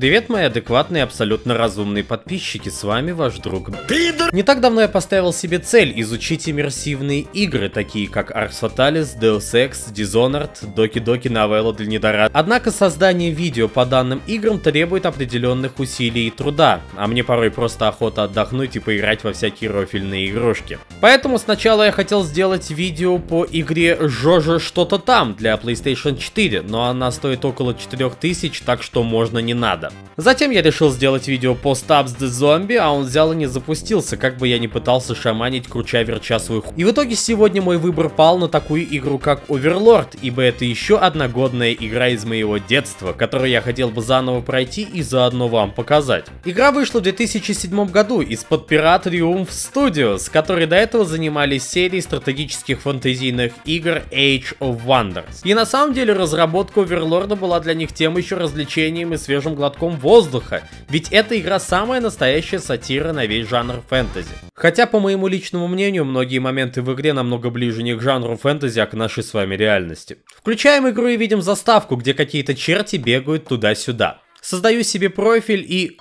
Привет, мои адекватные, абсолютно разумные подписчики, с вами ваш друг Пидор. Не так давно я поставил себе цель изучить иммерсивные игры, такие как Ars Fatalis, Deus Ex, Dishonored, Doki Doki Novella для Недора. Однако создание видео по данным играм требует определенных усилий и труда, а мне порой просто охота отдохнуть и поиграть во всякие рофильные игрушки. Поэтому сначала я хотел сделать видео по игре Жожа что-то там для PlayStation 4, но она стоит около 4000, так что можно не надо надо. Затем я решил сделать видео по Stabs the Zombie, а он взял и не запустился, как бы я ни пытался шаманить, круча верча свой хуй. И в итоге сегодня мой выбор пал на такую игру, как Overlord, ибо это еще одна годная игра из моего детства, которую я хотел бы заново пройти и заодно вам показать. Игра вышла в 2007 году из-под Pirat Triumph Studios, которые до этого занимались серией стратегических фэнтезийных игр Age of Wonders. И на самом деле разработка Overlord была для них тем еще развлечением и свежим глотком глотком воздуха, ведь эта игра самая настоящая сатира на весь жанр фэнтези. Хотя, по моему личному мнению, многие моменты в игре намного ближе не к жанру фэнтези, а к нашей с вами реальности. Включаем игру и видим заставку, где какие-то черти бегают туда-сюда. Создаю себе профиль и...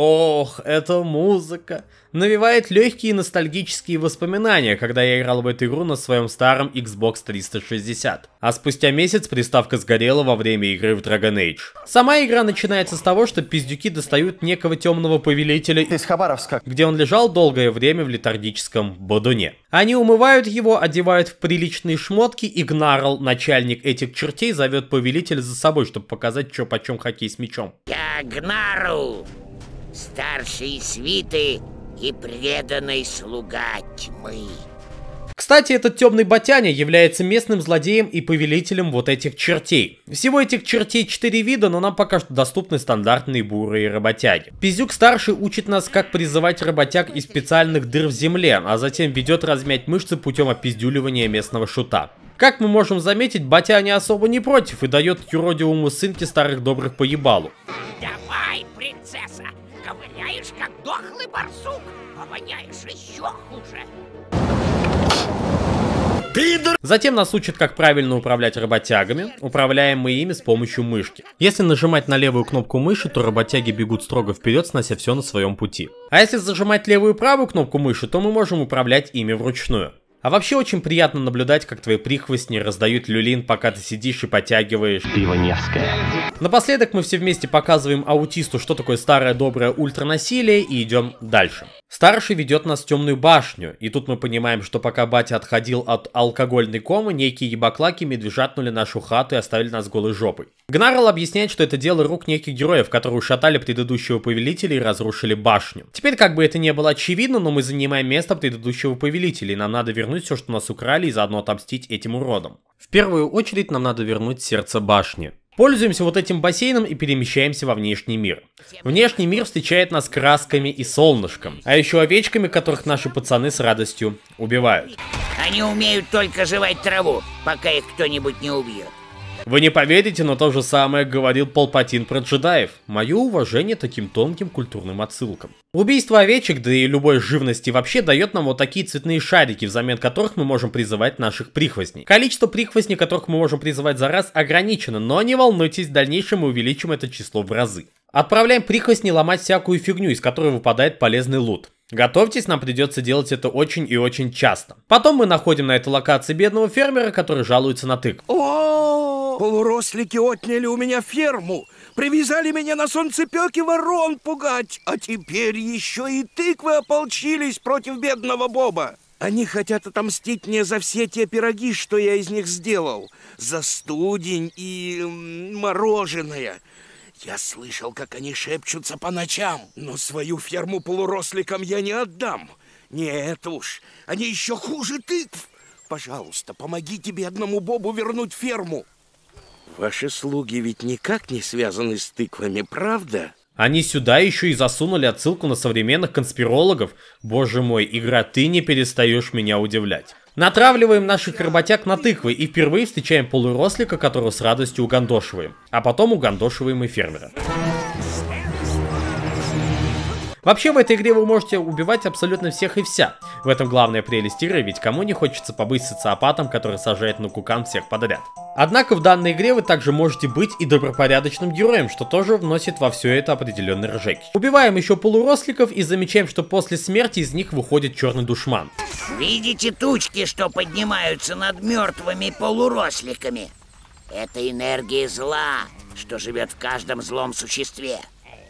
Ох, эта музыка навевает легкие ностальгические воспоминания, когда я играл в эту игру на своем старом Xbox 360. А спустя месяц приставка сгорела во время игры в Dragon Age. Сама игра начинается с того, что пиздюки достают некого темного повелителя из Хабаровска, где он лежал долгое время в летаргическом бодуне. Они умывают его, одевают в приличные шмотки, и Гнарл, начальник этих чертей, зовет повелителя за собой, чтобы показать, что почем хоккей с мячом. Я Гнарл! старший свиты и преданный слуга тьмы. Кстати, этот темный ботяня является местным злодеем и повелителем вот этих чертей. Всего этих чертей 4 вида, но нам пока что доступны стандартные бурые работяги. Пизюк старший учит нас, как призывать работяг из специальных дыр в земле, а затем ведет размять мышцы путем опиздюливания местного шута. Как мы можем заметить, ботяня особо не против и дает юродивому сынке старых добрых поебалу. Давай! пидор! Затем нас учат, как правильно управлять работягами, управляем мы ими с помощью мышки. Если нажимать на левую кнопку мыши, то работяги бегут строго вперед, снося все на своем пути. А если зажимать левую и правую кнопку мыши, то мы можем управлять ими вручную. А вообще очень приятно наблюдать, как твои прихвостни раздают люлин, пока ты сидишь и потягиваешь. Пиво Невское. Напоследок мы все вместе показываем аутисту, что такое старое доброе ультранасилие и идем дальше. Старший ведет нас в темную башню, и тут мы понимаем, что пока батя отходил от алкогольной комы, некие ебаклаки медвежатнули нашу хату и оставили нас голой жопой. Гнарл объясняет, что это дело рук неких героев, которые ушатали предыдущего повелителя и разрушили башню. Теперь как бы это не было очевидно, но мы занимаем место предыдущего повелителя, и нам надо вернуть вернуть все, что нас украли, и заодно отомстить этим уродам. В первую очередь нам надо вернуть сердце башни. Пользуемся вот этим бассейном и перемещаемся во внешний мир. Внешний мир встречает нас красками и солнышком, а еще овечками, которых наши пацаны с радостью убивают. Они умеют только жевать траву, пока их кто-нибудь не убьет. Вы не поверите, но то же самое говорил Палпатин про джедаев. Мое уважение таким тонким культурным отсылкам. Убийство овечек, да и любой живности вообще дает нам вот такие цветные шарики, взамен которых мы можем призывать наших прихвостней. Количество прихвостней, которых мы можем призывать за раз, ограничено, но не волнуйтесь, в дальнейшем мы увеличим это число в разы. Отправляем прихвостней ломать всякую фигню, из которой выпадает полезный лут. Готовьтесь, нам придется делать это очень и очень часто. Потом мы находим на этой локации бедного фермера, который жалуется на тык. О, Полурослики отняли у меня ферму, привязали меня на солнцепёке ворон пугать, а теперь еще и тыквы ополчились против бедного Боба. Они хотят отомстить мне за все те пироги, что я из них сделал, за студень и мороженое. Я слышал, как они шепчутся по ночам, но свою ферму полуросликам я не отдам. Нет уж, они еще хуже тыкв. Пожалуйста, помогите бедному Бобу вернуть ферму. Ваши слуги ведь никак не связаны с тыквами, правда? Они сюда еще и засунули отсылку на современных конспирологов. Боже мой, игра, ты не перестаешь меня удивлять. Натравливаем наших работяг на тыквы и впервые встречаем полурослика, которого с радостью угандошиваем. А потом угандошиваем и фермера. Вообще в этой игре вы можете убивать абсолютно всех и вся. В этом главная прелесть игры, ведь кому не хочется побыть социопатом, который сажает на кукан всех подряд. Однако в данной игре вы также можете быть и добропорядочным героем, что тоже вносит во все это определенный ржеки. Убиваем еще полуросликов и замечаем, что после смерти из них выходит черный душман. Видите тучки, что поднимаются над мертвыми полуросликами? Это энергия зла, что живет в каждом злом существе.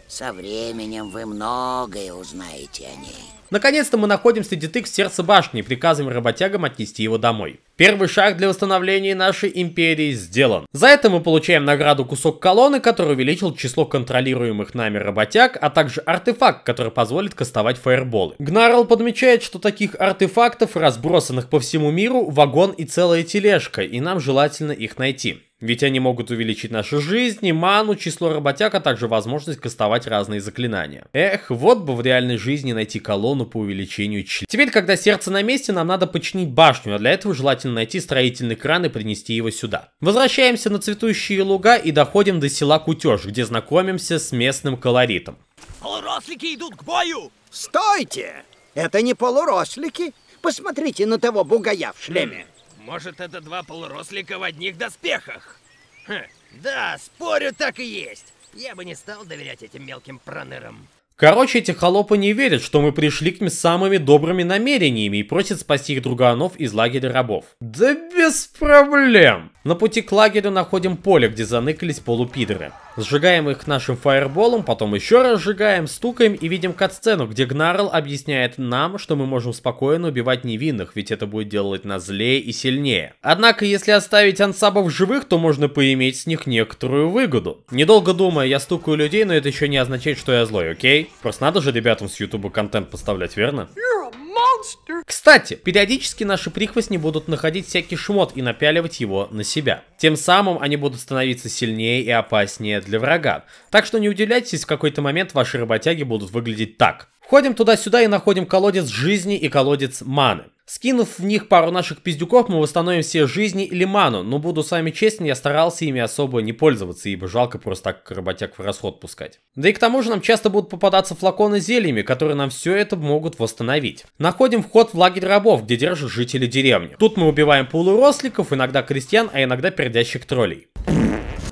Со временем вы многое узнаете о ней. Наконец-то мы находим следитык в сердце башни и приказываем работягам отнести его домой. Первый шаг для восстановления нашей империи сделан. За это мы получаем награду кусок колонны, который увеличил число контролируемых нами работяг, а также артефакт, который позволит кастовать фаерболы. Гнарл подмечает, что таких артефактов, разбросанных по всему миру, вагон и целая тележка, и нам желательно их найти. Ведь они могут увеличить наши жизни, ману, число работяг, а также возможность кастовать разные заклинания. Эх, вот бы в реальной жизни найти колонну по увеличению члена. Теперь, когда сердце на месте, нам надо починить башню, а для этого желательно найти строительный кран и принести его сюда. Возвращаемся на цветущие луга и доходим до села Кутеж, где знакомимся с местным колоритом. Полурослики идут к бою! Стойте! Это не полурослики! Посмотрите на того бугая в шлеме! Может, это два полурослика в одних доспехах? Ха, хм, да, спорю, так и есть. Я бы не стал доверять этим мелким пронырам. Короче, эти холопы не верят, что мы пришли к ним с самыми добрыми намерениями и просят спасти их друганов из лагеря рабов. Да без проблем! На пути к лагерю находим поле, где заныкались полупидоры. Сжигаем их нашим фаерболом, потом еще раз сжигаем, стукаем и видим катсцену, где Гнарл объясняет нам, что мы можем спокойно убивать невинных, ведь это будет делать нас злее и сильнее. Однако, если оставить ансабов живых, то можно поиметь с них некоторую выгоду. Недолго думая, я стукаю людей, но это еще не означает, что я злой, окей? Просто надо же ребятам с Ютуба контент поставлять, верно? Кстати, периодически наши прихвостни будут находить всякий шмот и напяливать его на себя. Тем самым они будут становиться сильнее и опаснее для врага. Так что не удивляйтесь, в какой-то момент ваши работяги будут выглядеть так. Ходим туда-сюда и находим колодец жизни и колодец маны. Скинув в них пару наших пиздюков, мы восстановим все жизни или ману, но буду с вами честен, я старался ими особо не пользоваться, ибо жалко просто так работяг в расход пускать. Да и к тому же нам часто будут попадаться флаконы с зельями, которые нам все это могут восстановить. Находим вход в лагерь рабов, где держат жители деревни. Тут мы убиваем полуросликов, иногда крестьян, а иногда пердящих троллей.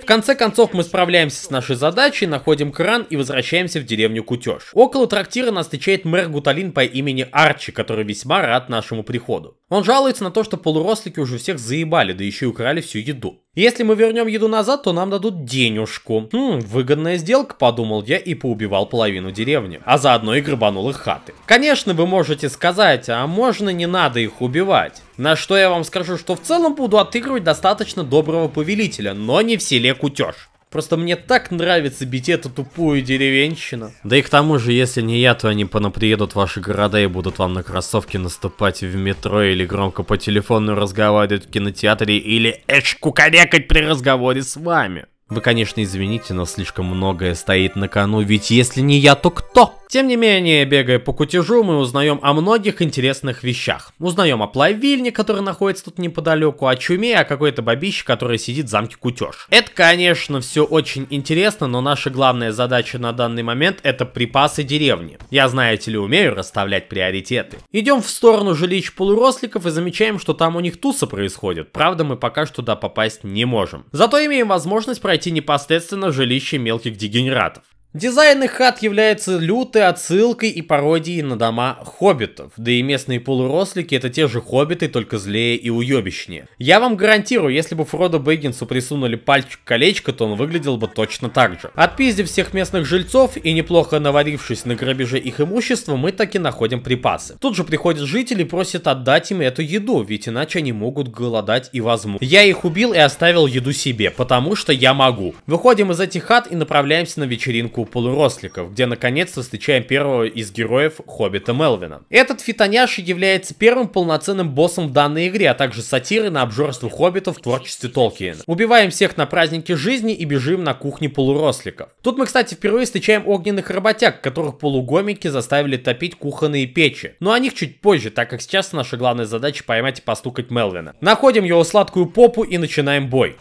В конце концов мы справляемся с нашей задачей, находим кран и возвращаемся в деревню Кутеж. Около трактира нас встречает мэр Гуталин по имени Арчи, который весьма рад нашему приходу. Он жалуется на то, что полурослики уже всех заебали, да еще и украли всю еду. Если мы вернем еду назад, то нам дадут денежку. Хм, выгодная сделка, подумал я и поубивал половину деревни. А заодно и грабанул их хаты. Конечно, вы можете сказать, а можно не надо их убивать? На что я вам скажу, что в целом буду отыгрывать достаточно доброго повелителя, но не в селе Кутеж. Просто мне так нравится бить эту тупую деревенщину. Да и к тому же, если не я, то они понаприедут в ваши города и будут вам на кроссовки наступать в метро или громко по телефону разговаривать в кинотеатре или эш кукарекать при разговоре с вами. Вы, конечно, извините, но слишком многое стоит на кону, ведь если не я, то кто? Тем не менее, бегая по кутежу, мы узнаем о многих интересных вещах. Узнаем о плавильне, который находится тут неподалеку, о чуме, о какой-то бабище, которая сидит в замке кутеж. Это, конечно, все очень интересно, но наша главная задача на данный момент это припасы деревни. Я, знаете ли, умею расставлять приоритеты. Идем в сторону жилищ полуросликов и замечаем, что там у них туса происходит. Правда, мы пока что туда попасть не можем. Зато имеем возможность пройти непосредственно в жилище мелких дегенератов. Дизайн их хат является лютой отсылкой и пародией на дома хоббитов. Да и местные полурослики это те же хоббиты, только злее и уебищнее. Я вам гарантирую, если бы Фродо Бэггинсу присунули пальчик-колечко, то он выглядел бы точно так же. Отпиздив всех местных жильцов и неплохо наварившись на грабеже их имущества, мы таки находим припасы. Тут же приходят жители и просят отдать им эту еду, ведь иначе они могут голодать и возьму. Я их убил и оставил еду себе, потому что я могу. Выходим из этих хат и направляемся на вечеринку полуросликов, где наконец-то встречаем первого из героев Хоббита Мелвина. Этот фитоняш является первым полноценным боссом в данной игре, а также сатиры на обжорство хоббитов в творчестве Толкиена. Убиваем всех на празднике жизни и бежим на кухне полуросликов. Тут мы, кстати, впервые встречаем огненных работяг, которых полугомики заставили топить кухонные печи. Но о них чуть позже, так как сейчас наша главная задача поймать и постукать Мелвина. Находим его сладкую попу и начинаем Бой.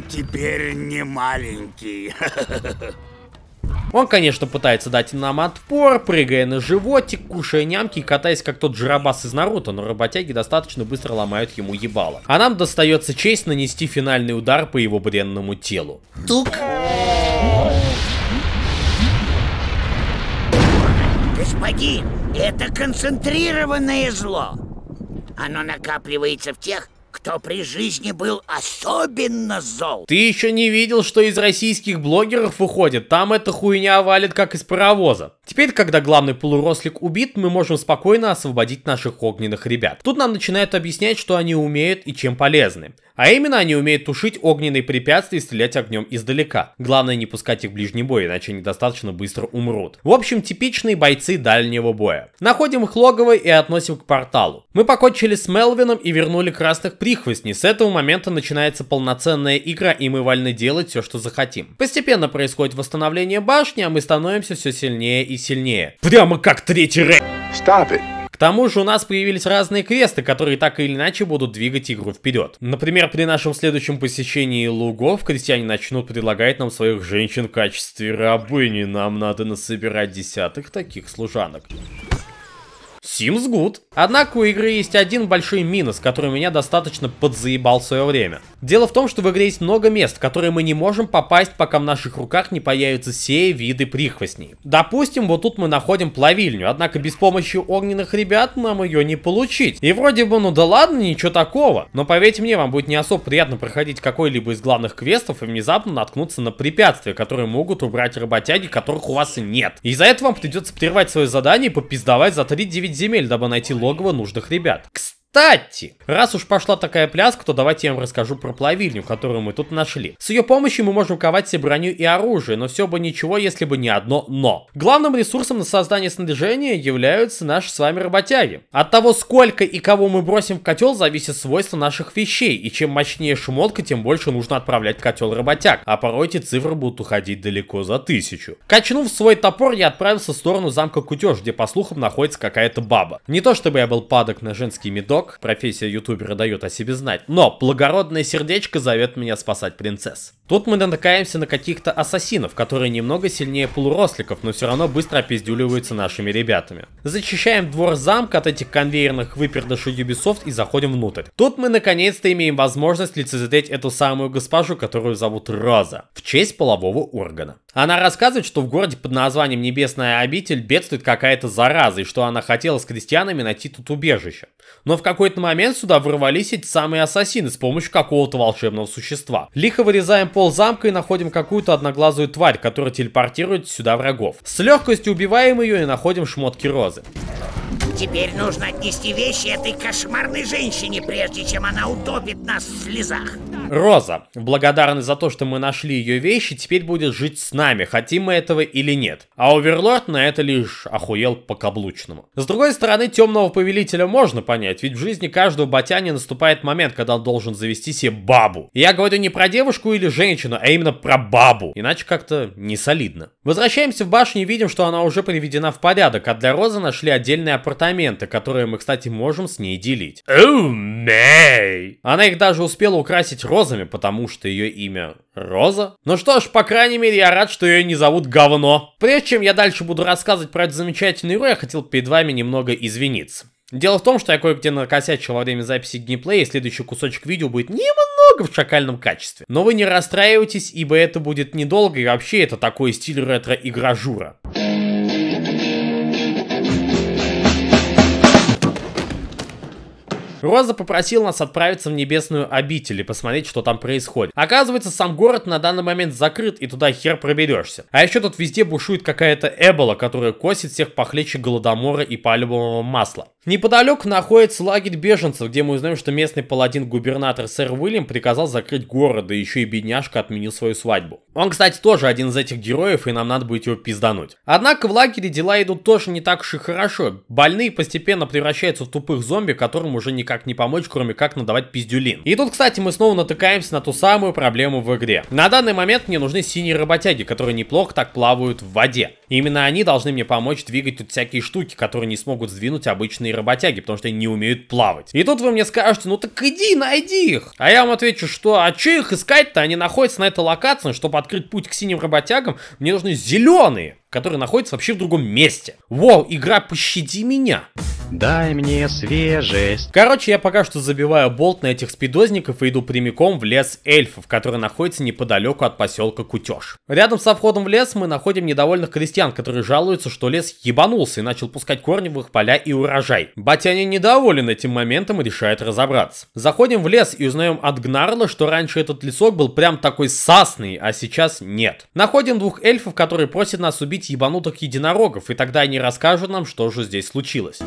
теперь не маленький. Он, конечно, пытается дать нам отпор, прыгая на животик, кушая нямки и катаясь как тот жиробас из Наруто, но работяги достаточно быстро ломают ему ебало. А нам достается честь нанести финальный удар по его бренному телу. Тук! Господин, это концентрированное зло. Оно накапливается в тех, кто при жизни был особенно зол. Ты еще не видел, что из российских блогеров выходит? Там эта хуйня валит как из паровоза. Теперь, когда главный полурослик убит, мы можем спокойно освободить наших огненных ребят. Тут нам начинают объяснять, что они умеют и чем полезны. А именно, они умеют тушить огненные препятствия и стрелять огнем издалека. Главное не пускать их в ближний бой, иначе они достаточно быстро умрут. В общем, типичные бойцы дальнего боя. Находим их логово и относим к порталу. Мы покончили с Мелвином и вернули красных при прихвостни. С этого момента начинается полноценная игра, и мы вольны делать все, что захотим. Постепенно происходит восстановление башни, а мы становимся все сильнее и сильнее. Прямо как третий рейд. Stop it. К тому же у нас появились разные квесты, которые так или иначе будут двигать игру вперед. Например, при нашем следующем посещении лугов крестьяне начнут предлагать нам своих женщин в качестве рабыни. Нам надо насобирать десятых таких служанок. Sims good. Однако у игры есть один большой минус, который меня достаточно подзаебал в свое время. Дело в том, что в игре есть много мест, в которые мы не можем попасть, пока в наших руках не появятся все виды прихвостней. Допустим, вот тут мы находим плавильню, однако без помощи огненных ребят нам ее не получить. И вроде бы, ну да ладно, ничего такого. Но поверьте мне, вам будет не особо приятно проходить какой-либо из главных квестов и внезапно наткнуться на препятствия, которые могут убрать работяги, которых у вас нет. Из-за этого вам придется прервать свое задание и попиздовать за 3-9 9 земель, дабы найти логово нужных ребят. Кстати, кстати, раз уж пошла такая пляска, то давайте я вам расскажу про плавильню, которую мы тут нашли. С ее помощью мы можем ковать себе броню и оружие, но все бы ничего, если бы не одно «но». Главным ресурсом на создание снаряжения являются наши с вами работяги. От того, сколько и кого мы бросим в котел, зависит свойство наших вещей, и чем мощнее шмотка, тем больше нужно отправлять в котел работяг, а порой эти цифры будут уходить далеко за тысячу. Качнув свой топор, я отправился в сторону замка Кутеж, где, по слухам, находится какая-то баба. Не то чтобы я был падок на женский медок, ТикТок, профессия ютубера дает о себе знать. Но благородное сердечко зовет меня спасать принцесс. Тут мы натыкаемся на каких-то ассасинов, которые немного сильнее полуросликов, но все равно быстро опиздюливаются нашими ребятами. Зачищаем двор замка от этих конвейерных выпердышей Ubisoft и заходим внутрь. Тут мы наконец-то имеем возможность лицезреть эту самую госпожу, которую зовут Роза, в честь полового органа. Она рассказывает, что в городе под названием Небесная обитель бедствует какая-то зараза, и что она хотела с крестьянами найти тут убежище. Но в какой-то момент сюда ворвались эти самые ассасины с помощью какого-то волшебного существа. Лихо вырезаем пол замка и находим какую-то одноглазую тварь, которая телепортирует сюда врагов. С легкостью убиваем ее и находим шмотки розы. Теперь нужно отнести вещи этой кошмарной женщине, прежде чем она утопит нас в слезах. Роза, благодарность за то, что мы нашли ее вещи, теперь будет жить с нами, хотим мы этого или нет. А Оверлорд на это лишь охуел по-каблучному. С другой стороны, темного повелителя можно понять, ведь в жизни каждого батяни наступает момент, когда он должен завести себе бабу. И я говорю не про девушку или женщину, а именно про бабу, иначе как-то не солидно. Возвращаемся в башню и видим, что она уже приведена в порядок, а для Розы нашли отдельные апартаменты апартаменты, которые мы, кстати, можем с ней делить. Оу, Мэй! Она их даже успела украсить розами, потому что ее имя Роза? Ну что ж, по крайней мере, я рад, что ее не зовут говно. Прежде чем я дальше буду рассказывать про эту замечательную игру, я хотел перед вами немного извиниться. Дело в том, что я кое-где накосячил во время записи геймплея, и следующий кусочек видео будет немного в шакальном качестве. Но вы не расстраивайтесь, ибо это будет недолго, и вообще это такой стиль ретро-игражура. Роза попросила нас отправиться в небесную обитель и посмотреть, что там происходит. Оказывается, сам город на данный момент закрыт, и туда хер проберешься. А еще тут везде бушует какая-то эбола, которая косит всех похлеще голодомора и палевого масла. Неподалеку находится лагерь беженцев, где мы узнаем, что местный паладин-губернатор сэр Уильям приказал закрыть город, да еще и бедняжка отменил свою свадьбу. Он, кстати, тоже один из этих героев, и нам надо будет его пиздануть. Однако в лагере дела идут тоже не так уж и хорошо. Больные постепенно превращаются в тупых зомби, которым уже никак никак не помочь, кроме как надавать пиздюлин. И тут, кстати, мы снова натыкаемся на ту самую проблему в игре. На данный момент мне нужны синие работяги, которые неплохо так плавают в воде. И именно они должны мне помочь двигать тут всякие штуки, которые не смогут сдвинуть обычные работяги, потому что они не умеют плавать. И тут вы мне скажете, ну так иди, найди их. А я вам отвечу, что, а че их искать-то? Они находятся на этой локации, чтобы открыть путь к синим работягам, мне нужны зеленые, которые находятся вообще в другом месте. Воу, игра «Пощади меня». Дай мне свежесть. Короче, я пока что забиваю болт на этих спидозников и иду прямиком в лес эльфов, который находится неподалеку от поселка Кутеж. Рядом со входом в лес мы находим недовольных крестьян крестьян, которые жалуются, что лес ебанулся и начал пускать корни в их поля и урожай. Батяня недоволен этим моментом и решает разобраться. Заходим в лес и узнаем от Гнарла, что раньше этот лесок был прям такой сасный, а сейчас нет. Находим двух эльфов, которые просят нас убить ебанутых единорогов, и тогда они расскажут нам, что же здесь случилось.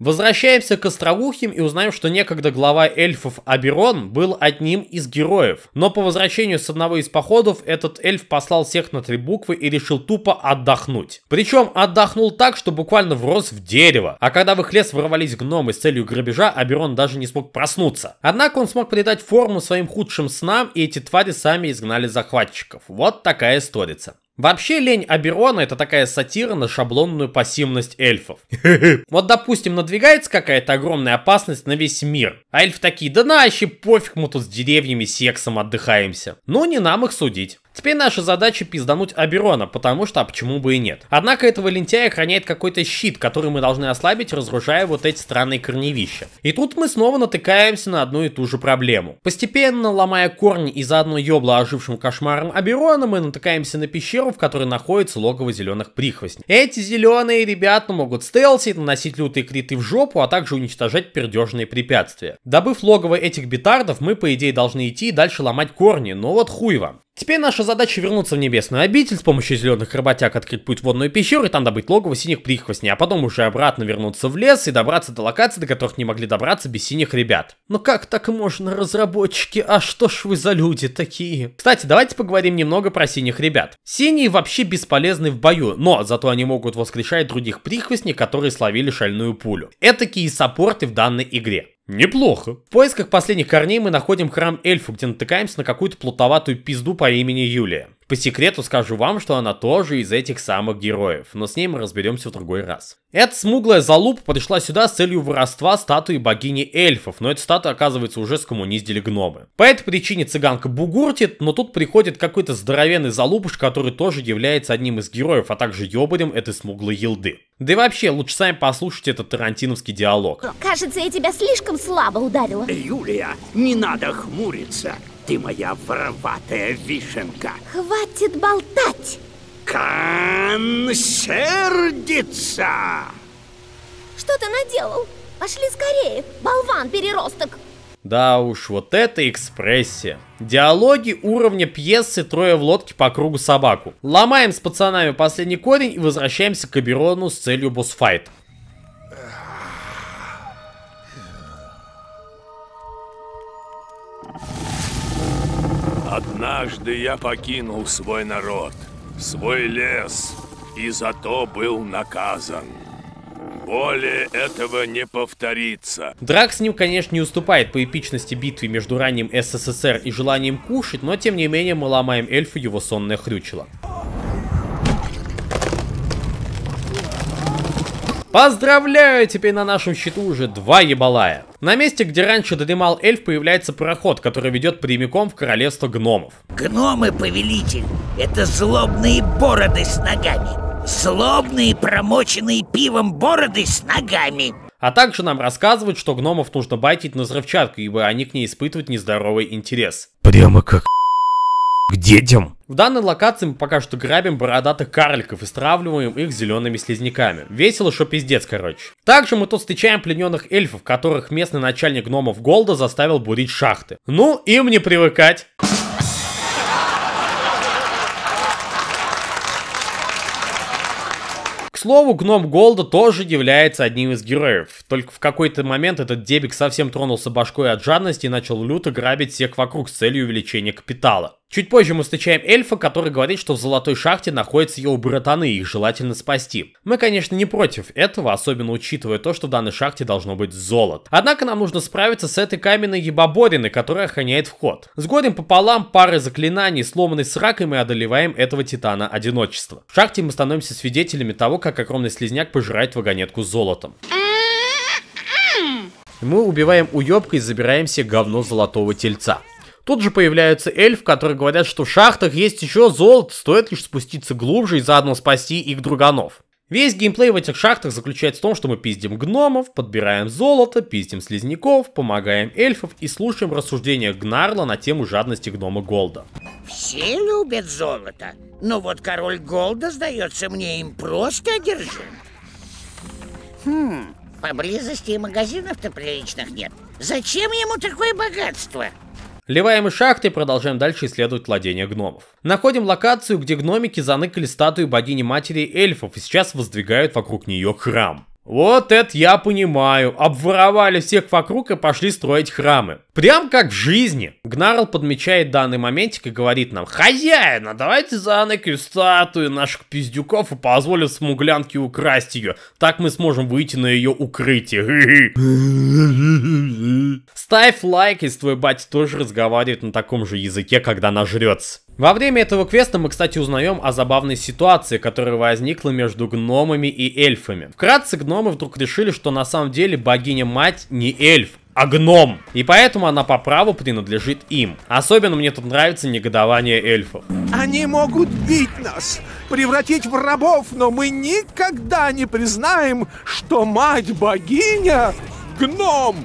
Возвращаемся к Остроухим и узнаем, что некогда глава эльфов Аберон был одним из героев. Но по возвращению с одного из походов этот эльф послал всех на три буквы и решил тупо отдохнуть. Причем отдохнул так, что буквально врос в дерево. А когда в их лес ворвались гномы с целью грабежа, Аберон даже не смог проснуться. Однако он смог придать форму своим худшим снам, и эти твари сами изгнали захватчиков. Вот такая сторица. Вообще, лень Аберона — это такая сатира на шаблонную пассивность эльфов. вот, допустим, надвигается какая-то огромная опасность на весь мир, а эльфы такие, да наще, пофиг, мы тут с деревьями сексом отдыхаемся. Ну не нам их судить. Теперь наша задача пиздануть Аберона, потому что а почему бы и нет. Однако этого лентяя охраняет какой-то щит, который мы должны ослабить, разрушая вот эти странные корневища. И тут мы снова натыкаемся на одну и ту же проблему. Постепенно, ломая корни и заодно ёбла ожившим кошмаром Аберона, мы натыкаемся на пещеру, в которой находится логово зеленых прихвостней. Эти зеленые ребята могут стелсить, наносить лютые криты в жопу, а также уничтожать пердежные препятствия. Добыв логово этих бетардов, мы по идее должны идти и дальше ломать корни, но ну вот хуй вам. Теперь наша задача вернуться в небесную обитель, с помощью зеленых работяг открыть путь в водную пещеру и там добыть логово синих прихвостней, а потом уже обратно вернуться в лес и добраться до локаций, до которых не могли добраться без синих ребят. Но ну как так можно, разработчики? А что ж вы за люди такие? Кстати, давайте поговорим немного про синих ребят. Синие вообще бесполезны в бою, но зато они могут воскрешать других прихвостней, которые словили шальную пулю. Этакие саппорты в данной игре. Неплохо. В поисках последних корней мы находим храм эльфу, где натыкаемся на какую-то плутоватую пизду по имени Юлия. По секрету скажу вам, что она тоже из этих самых героев, но с ней мы разберемся в другой раз. Эта смуглая залупа подошла сюда с целью воровства статуи богини эльфов, но эта статуя оказывается, уже скоммуниздили гномы. По этой причине цыганка бугуртит, но тут приходит какой-то здоровенный залупыш, который тоже является одним из героев, а также ёбарем этой смуглой елды. Да и вообще, лучше сами послушать этот тарантиновский диалог. Кажется, я тебя слишком слабо ударила. Юлия, не надо хмуриться. Ты моя вороватая вишенка. Хватит болтать. Консердится. Что ты наделал? Пошли скорее, болван переросток. Да уж, вот это экспрессия. Диалоги уровня пьесы «Трое в лодке по кругу собаку». Ломаем с пацанами последний корень и возвращаемся к Аберону с целью босс-файта. Однажды я покинул свой народ, свой лес, и зато был наказан. Более этого не повторится. Драк с ним, конечно, не уступает по эпичности битвы между ранним СССР и желанием кушать, но тем не менее мы ломаем эльфу его сонное хрючело. Поздравляю, теперь на нашем счету уже два ебалая. На месте, где раньше додымал эльф, появляется проход, который ведет прямиком в королевство гномов. Гномы, повелитель, это злобные бороды с ногами. Злобные, промоченные пивом бороды с ногами. А также нам рассказывают, что гномов нужно байтить на взрывчатку, ибо они к ней испытывают нездоровый интерес. Прямо как к детям. В данной локации мы пока что грабим бородатых карликов и стравливаем их зелеными слизняками. Весело, что пиздец, короче. Также мы тут встречаем плененных эльфов, которых местный начальник гномов Голда заставил бурить шахты. Ну, им не привыкать. К слову, гном Голда тоже является одним из героев. Только в какой-то момент этот дебик совсем тронулся башкой от жадности и начал люто грабить всех вокруг с целью увеличения капитала. Чуть позже мы встречаем эльфа, который говорит, что в золотой шахте находятся его братаны, и их желательно спасти. Мы, конечно, не против этого, особенно учитывая то, что в данной шахте должно быть золото. Однако нам нужно справиться с этой каменной ебоборины, которая охраняет вход. С горем пополам, пары заклинаний, сломанной и мы одолеваем этого титана одиночества. В шахте мы становимся свидетелями того, как огромный слезняк пожирает вагонетку с золотом. М-м-м. Мы убиваем уебка и забираем себе говно золотого тельца. Тут же появляются эльфы, которые говорят, что в шахтах есть еще золото, стоит лишь спуститься глубже и заодно спасти их друганов. Весь геймплей в этих шахтах заключается в том, что мы пиздим гномов, подбираем золото, пиздим слизняков, помогаем эльфов и слушаем рассуждения Гнарла на тему жадности гнома Голда. Все любят золото, но вот король Голда, сдается мне, им просто одержим. Хм, поблизости магазинов-то приличных нет. Зачем ему такое богатство? Ливаем шахты и продолжаем дальше исследовать владения гномов. Находим локацию, где гномики заныкали статую богини-матери эльфов и сейчас воздвигают вокруг нее храм. Вот это я понимаю. Обворовали всех вокруг и пошли строить храмы. Прям как в жизни. Гнарл подмечает данный моментик и говорит нам, «Хозяин, а давайте заныкаем статую наших пиздюков и позволим смуглянке украсть ее. Так мы сможем выйти на ее укрытие». Ставь лайк, если твой батя тоже разговаривает на таком же языке, когда нажрется. Во время этого квеста мы, кстати, узнаем о забавной ситуации, которая возникла между гномами и эльфами. Вкратце, гномы вдруг решили, что на самом деле богиня-мать не эльф, а гном. И поэтому она по праву принадлежит им. Особенно мне тут нравится негодование эльфов. Они могут бить нас, превратить в рабов, но мы никогда не признаем, что мать-богиня — гном.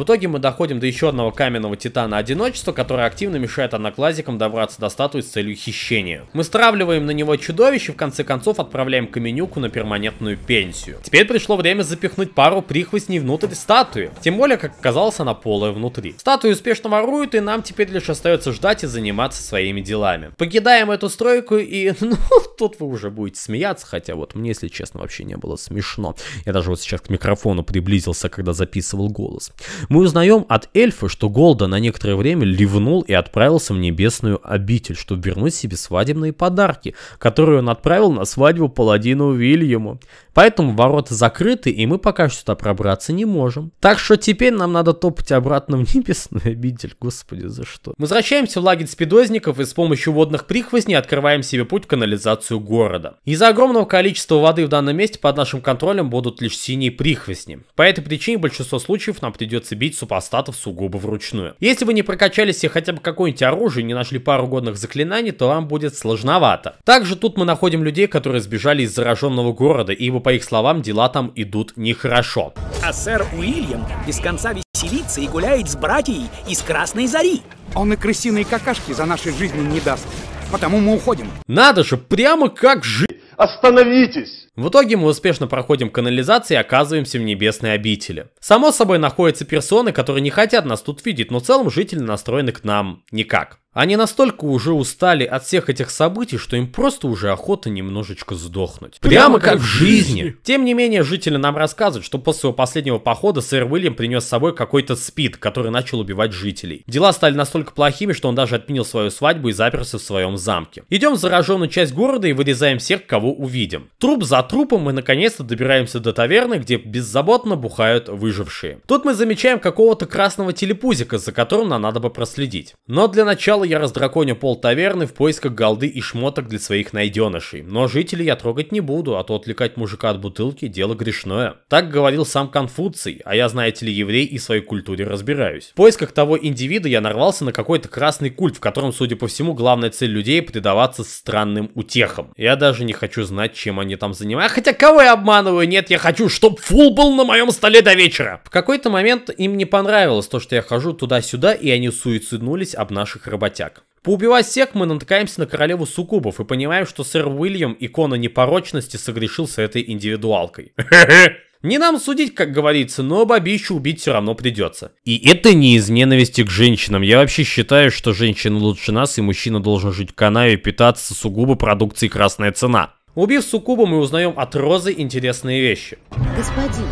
В итоге мы доходим до еще одного каменного титана одиночества, который активно мешает одноклассникам добраться до статуи с целью хищения. Мы стравливаем на него чудовище и в конце концов отправляем Каменюку на перманентную пенсию. Теперь пришло время запихнуть пару прихвостней внутрь статуи, тем более, как оказалось, она полая внутри. Статую успешно воруют, и нам теперь лишь остается ждать и заниматься своими делами. Покидаем эту стройку и, ну, тут вы уже будете смеяться, хотя вот мне, если честно, вообще не было смешно. Я даже вот сейчас к микрофону приблизился, когда записывал голос. Мы узнаем от эльфа, что Голда на некоторое время ливнул и отправился в небесную обитель, чтобы вернуть себе свадебные подарки, которые он отправил на свадьбу паладину Вильяму. Поэтому ворота закрыты, и мы пока что туда пробраться не можем. Так что теперь нам надо топать обратно в небесную обитель. Господи, за что? Мы возвращаемся в лагерь спидозников и с помощью водных прихвостней открываем себе путь к канализацию города. Из-за огромного количества воды в данном месте под нашим контролем будут лишь синие прихвостни. По этой причине большинство случаев нам придется бить супостатов сугубо вручную. Если вы не прокачали себе хотя бы какое-нибудь оружие, и не нашли пару годных заклинаний, то вам будет сложновато. Также тут мы находим людей, которые сбежали из зараженного города, и его по их словам, дела там идут нехорошо. А сэр Уильям без конца веселится и гуляет с братьей из Красной Зари. Он и крысиные какашки за нашей жизни не даст, потому мы уходим. Надо же, прямо как жи... Остановитесь! В итоге мы успешно проходим канализацию и оказываемся в небесной обители. Само собой находятся персоны, которые не хотят нас тут видеть, но в целом жители настроены к нам никак. Они настолько уже устали от всех этих событий, что им просто уже охота немножечко сдохнуть. Прямо, как, в жизни. Тем не менее, жители нам рассказывают, что после его последнего похода сэр Уильям принес с собой какой-то спид, который начал убивать жителей. Дела стали настолько плохими, что он даже отменил свою свадьбу и заперся в своем замке. Идем в зараженную часть города и вырезаем всех, кого увидим. Труп за трупам мы наконец-то добираемся до таверны, где беззаботно бухают выжившие. Тут мы замечаем какого-то красного телепузика, за которым нам надо бы проследить. Но для начала я раздраконю пол таверны в поисках голды и шмоток для своих найденышей. Но жителей я трогать не буду, а то отвлекать мужика от бутылки дело грешное. Так говорил сам Конфуций, а я, знаете ли, еврей и в своей культуре разбираюсь. В поисках того индивида я нарвался на какой-то красный культ, в котором, судя по всему, главная цель людей предаваться странным утехам. Я даже не хочу знать, чем они там занимаются а хотя кого я обманываю? Нет, я хочу, чтобы фул был на моем столе до вечера. В какой-то момент им не понравилось то, что я хожу туда-сюда, и они суициднулись об наших работяг. Поубивая всех мы натыкаемся на королеву суккубов и понимаем, что сэр Уильям, икона непорочности, согрешил с этой индивидуалкой. Не нам судить, как говорится, но бабищу убить все равно придется. И это не из ненависти к женщинам. Я вообще считаю, что женщина лучше нас, и мужчина должен жить в канаве питаться сугубо продукцией «Красная цена». Убив Сукуба, мы узнаем от Розы интересные вещи. Господин,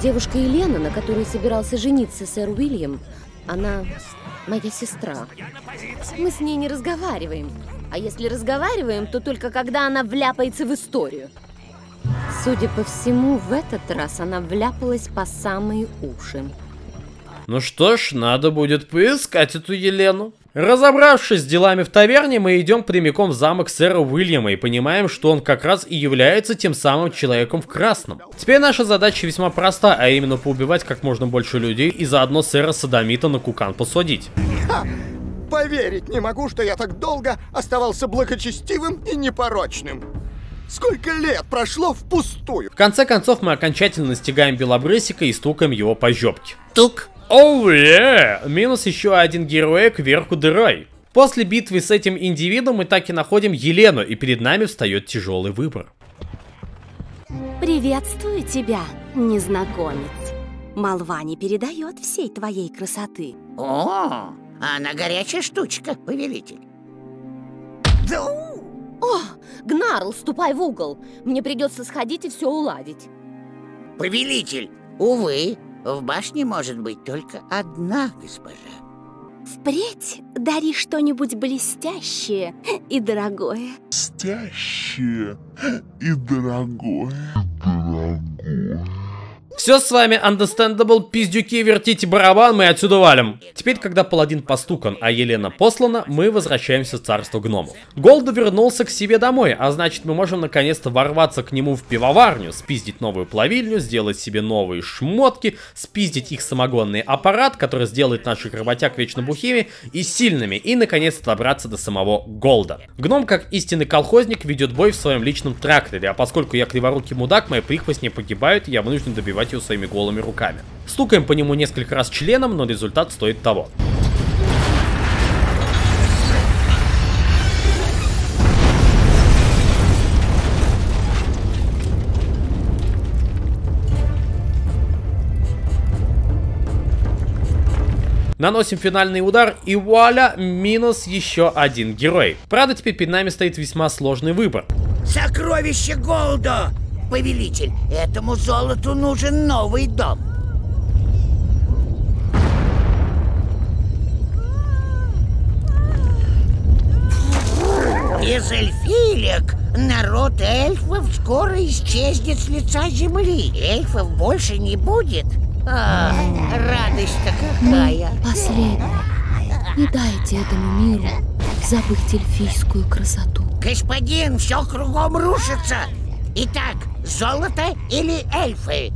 девушка Елена, на которой собирался жениться сэр Уильям, она моя сестра. Мы с ней не разговариваем. А если разговариваем, то только когда она вляпается в историю. Судя по всему, в этот раз она вляпалась по самые уши. Ну что ж, надо будет поискать эту Елену. Разобравшись с делами в таверне, мы идем прямиком в замок сэра Уильяма и понимаем, что он как раз и является тем самым человеком в красном. Теперь наша задача весьма проста, а именно поубивать как можно больше людей и заодно сэра Садомита на кукан посадить. Ха! Поверить не могу, что я так долго оставался благочестивым и непорочным. Сколько лет прошло впустую. В конце концов мы окончательно настигаем Белобрысика и стукаем его по жопке. Тук, Оу, oh, yeah. Минус еще один герой кверху дырой. После битвы с этим индивидом мы так и находим Елену, и перед нами встает тяжелый выбор. Приветствую тебя, незнакомец. Молва не передает всей твоей красоты. О, она горячая штучка, повелитель. О, Гнарл, ступай в угол. Мне придется сходить и все уладить. Повелитель, увы, в башне может быть только одна госпожа. Впредь дари что-нибудь блестящее и дорогое. Блестящее и дорогое. И дорогое. Все с вами Understandable, пиздюки, вертите барабан, мы отсюда валим. Теперь, когда паладин постукан, а Елена послана, мы возвращаемся в царство гномов. Голда вернулся к себе домой, а значит мы можем наконец-то ворваться к нему в пивоварню, спиздить новую плавильню, сделать себе новые шмотки, спиздить их самогонный аппарат, который сделает наших работяг вечно бухими и сильными, и наконец-то добраться до самого Голда. Гном, как истинный колхозник, ведет бой в своем личном тракторе, а поскольку я криворукий мудак, мои прихвостни погибают, и я вынужден добивать разорвать ее своими голыми руками. Стукаем по нему несколько раз членом, но результат стоит того. Наносим финальный удар и вуаля, минус еще один герой. Правда, теперь перед нами стоит весьма сложный выбор. Сокровище Голда! повелитель, этому золоту нужен новый дом. Из эльфилек народ эльфов скоро исчезнет с лица земли. Эльфов больше не будет. А, радость-то какая. Мы ну, Не дайте этому миру забыть эльфийскую красоту. Господин, все кругом рушится. Итак, Золото или эльфы?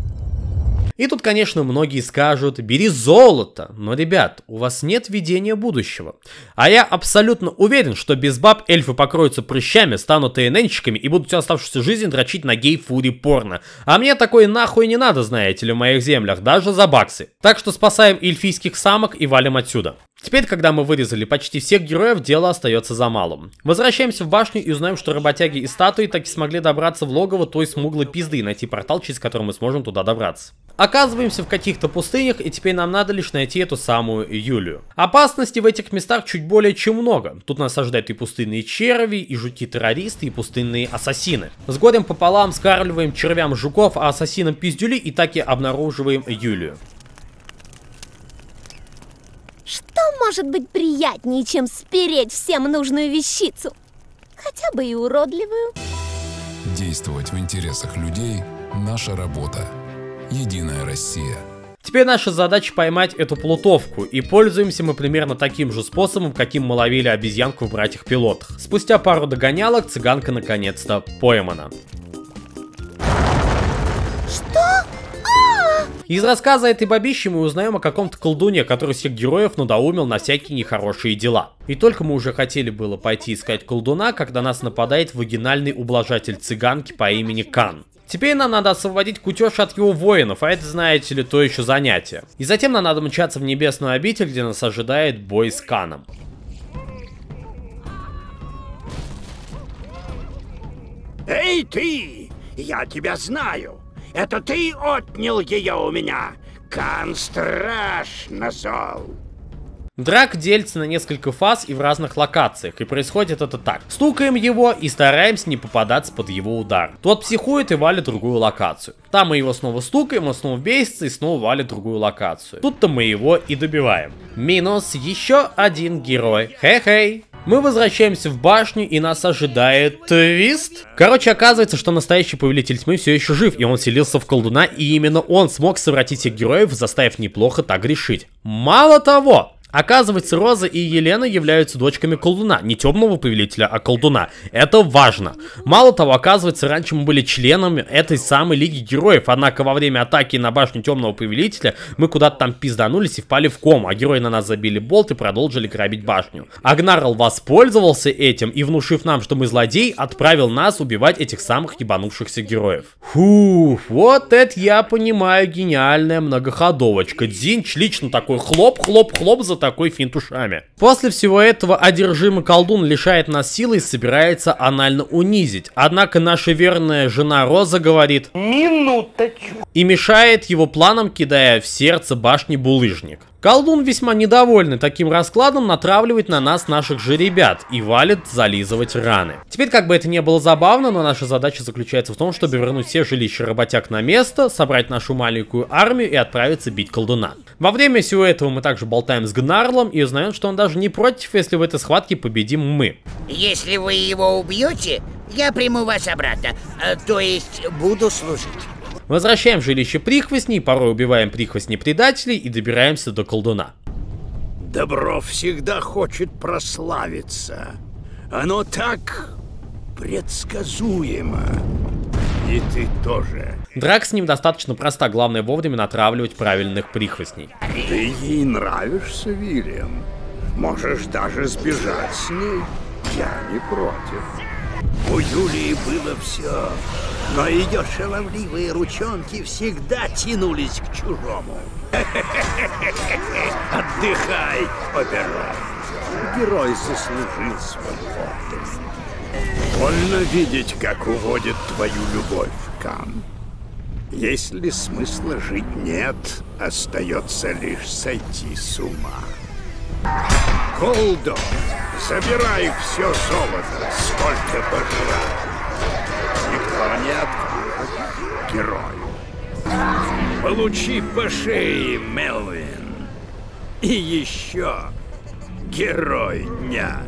И тут, конечно, многие скажут, бери золото. Но, ребят, у вас нет видения будущего. А я абсолютно уверен, что без баб эльфы покроются прыщами, станут ТННщиками и будут всю оставшуюся жизнь дрочить на гей-фури порно. А мне такой нахуй не надо, знаете ли, в моих землях, даже за баксы. Так что спасаем эльфийских самок и валим отсюда. Теперь, когда мы вырезали почти всех героев, дело остается за малым. Возвращаемся в башню и узнаем, что работяги и статуи так и смогли добраться в логово той смуглой пизды и найти портал, через который мы сможем туда добраться. Оказываемся в каких-то пустынях, и теперь нам надо лишь найти эту самую Юлю. Опасности в этих местах чуть более чем много. Тут нас ожидают и пустынные черви, и жуки-террористы, и пустынные ассасины. С горем пополам скармливаем червям жуков, а ассасинам пиздюли и так и обнаруживаем Юлю. может быть приятнее, чем спереть всем нужную вещицу? Хотя бы и уродливую. Действовать в интересах людей – наша работа. Единая Россия. Теперь наша задача поймать эту плутовку, и пользуемся мы примерно таким же способом, каким мы ловили обезьянку в «Братьях-пилотах». Спустя пару догонялок цыганка наконец-то поймана. Что? Из рассказа этой бабищи мы узнаем о каком-то колдуне, который всех героев надоумил на всякие нехорошие дела. И только мы уже хотели было пойти искать колдуна, когда нас нападает вагинальный ублажатель цыганки по имени Кан. Теперь нам надо освободить кутеж от его воинов, а это, знаете ли, то еще занятие. И затем нам надо мчаться в небесную обитель, где нас ожидает бой с Каном. Эй ты! Я тебя знаю! Это ты отнял ее у меня! Кан страшно зол! Драк делится на несколько фаз и в разных локациях, и происходит это так. Стукаем его и стараемся не попадаться под его удар. Тот психует и валит другую локацию. Там мы его снова стукаем, он снова бесится и снова валит другую локацию. Тут-то мы его и добиваем. Минус еще один герой. Хе-хей! Мы возвращаемся в башню, и нас ожидает твист. Короче, оказывается, что настоящий повелитель тьмы все еще жив, и он селился в колдуна, и именно он смог совратить их героев, заставив неплохо так решить. Мало того, Оказывается, Роза и Елена являются дочками колдуна. Не темного повелителя, а колдуна. Это важно. Мало того, оказывается, раньше мы были членами этой самой Лиги Героев. Однако во время атаки на башню темного повелителя мы куда-то там пизданулись и впали в ком, а герои на нас забили болт и продолжили грабить башню. Агнарл воспользовался этим и, внушив нам, что мы злодей, отправил нас убивать этих самых ебанувшихся героев. Фух, вот это я понимаю, гениальная многоходовочка. Динч лично такой хлоп-хлоп-хлоп за такой финт ушами. После всего этого одержимый колдун лишает нас силы и собирается анально унизить. Однако наша верная жена Роза говорит «Минуточку» и мешает его планам, кидая в сердце башни булыжник. Колдун весьма недовольный таким раскладом натравливать на нас наших же ребят и валит зализывать раны. Теперь, как бы это не было забавно, но наша задача заключается в том, чтобы вернуть все жилища работяг на место, собрать нашу маленькую армию и отправиться бить колдуна. Во время всего этого мы также болтаем с Гнарлом и узнаем, что он даже не против, если в этой схватке победим мы. Если вы его убьете, я приму вас обратно, э, то есть буду служить. Возвращаем жилище прихвостней, порой убиваем прихвостней предателей и добираемся до колдуна. Добро всегда хочет прославиться. Оно так предсказуемо. И ты тоже. Драк с ним достаточно проста, главное вовремя натравливать правильных прихвостней. Ты ей нравишься, Вильям. Можешь даже сбежать с ней. Я не против. У Юлии было все, но ее шаловливые ручонки всегда тянулись к чужому. Отдыхай, Оберон. Герой заслужил свой отдых. Больно видеть, как уводит твою любовь, Кам. Если смысла жить нет, остается лишь сойти с ума. Колдо, забирай все золото, сколько пожрал. Никто не откроет герою. Получи по шее, Мелвин. И еще герой дня.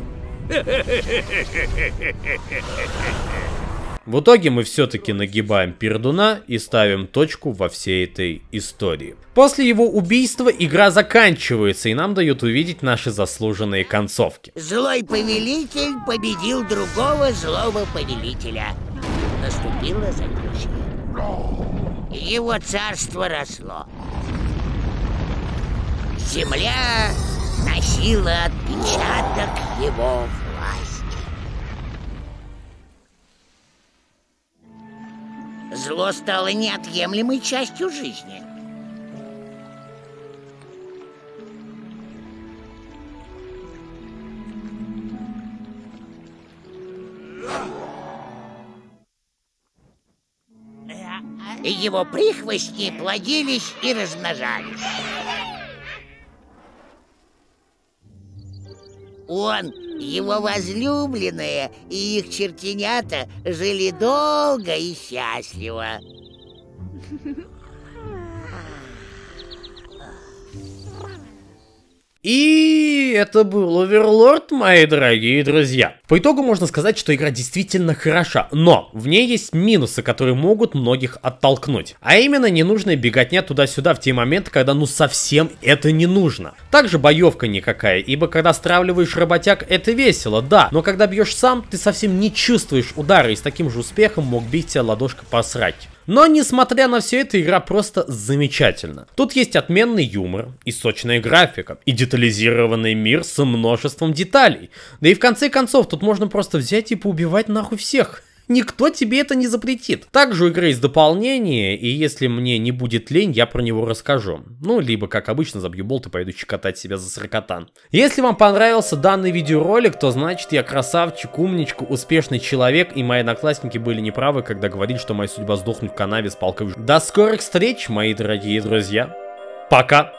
В итоге мы все-таки нагибаем пердуна и ставим точку во всей этой истории. После его убийства игра заканчивается и нам дают увидеть наши заслуженные концовки. Злой повелитель победил другого злого повелителя. Наступило заключение. Его царство росло. Земля носила отпечаток его зло стало неотъемлемой частью жизни. И его прихвостни плодились и размножались. Он, его возлюбленная и их чертенята жили долго и счастливо. И это был Overlord, мои дорогие друзья. По итогу можно сказать, что игра действительно хороша, но в ней есть минусы, которые могут многих оттолкнуть. А именно не ненужная беготня туда-сюда в те моменты, когда ну совсем это не нужно. Также боевка никакая, ибо когда стравливаешь работяг, это весело, да, но когда бьешь сам, ты совсем не чувствуешь удара и с таким же успехом мог бить тебя ладошка посрать. Но, несмотря на все это, игра просто замечательна. Тут есть отменный юмор, и сочная графика, и детализированный мир со множеством деталей. Да и в конце концов, тут можно просто взять и поубивать нахуй всех. Никто тебе это не запретит. Также у игры есть дополнение, и если мне не будет лень, я про него расскажу. Ну, либо, как обычно, забью болт и пойду чекотать себя за сорокотан. Если вам понравился данный видеоролик, то значит я красавчик, умничка, успешный человек, и мои одноклассники были неправы, когда говорили, что моя судьба сдохнуть в канаве с палкой До скорых встреч, мои дорогие друзья. Пока!